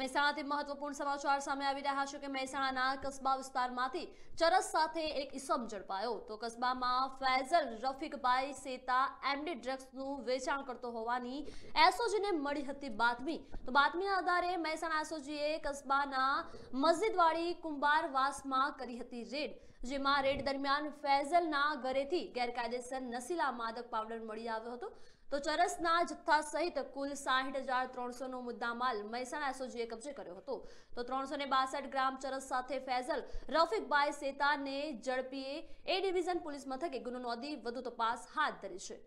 મહેસાણાથી મહત્વપૂર્ણ સમાચાર સામે આવી રહ્યા છે કે મહેસાણાના કસ્બા વિસ્તારમાંથી ચરસ સાથે એક ઇસમ ઝડપાયો તો કસ્બામાં ફૈઝલ રફીકભાઈ સેતા એમડી ડ્રગ્સનું વેચાણ કરતો હોવાની એસઓજીને મળી હતી બાતમી તો બાતમીના આધારે મહેસાણા એસઓજીએ કસ્બાના મસ્જિદવાળી કુંભારવાસમાં કરી હતી રેડ જેમાં રેડ દરમિયાન ફૈઝલના ઘરેથી ગેરકાયદેસર નશીલા માદક પાવડર મળી આવ્યો હતો તો ચરસના જથ્થા સહિત કુલ સાહીઠ હજાર ત્રણસોનો મુદ્દામાલ મહેસાણા એસઓજીએ કબજે કર્યો હતો તો ત્રણસો બાસઠ ગ્રામ ચરસ સાથે ફૈઝલ રફીકભાઈ સેતાને ઝડપીએ એ ડિવિઝન પોલીસ મથકે ગુનો નોંધી વધુ તપાસ હાથ ધરી છે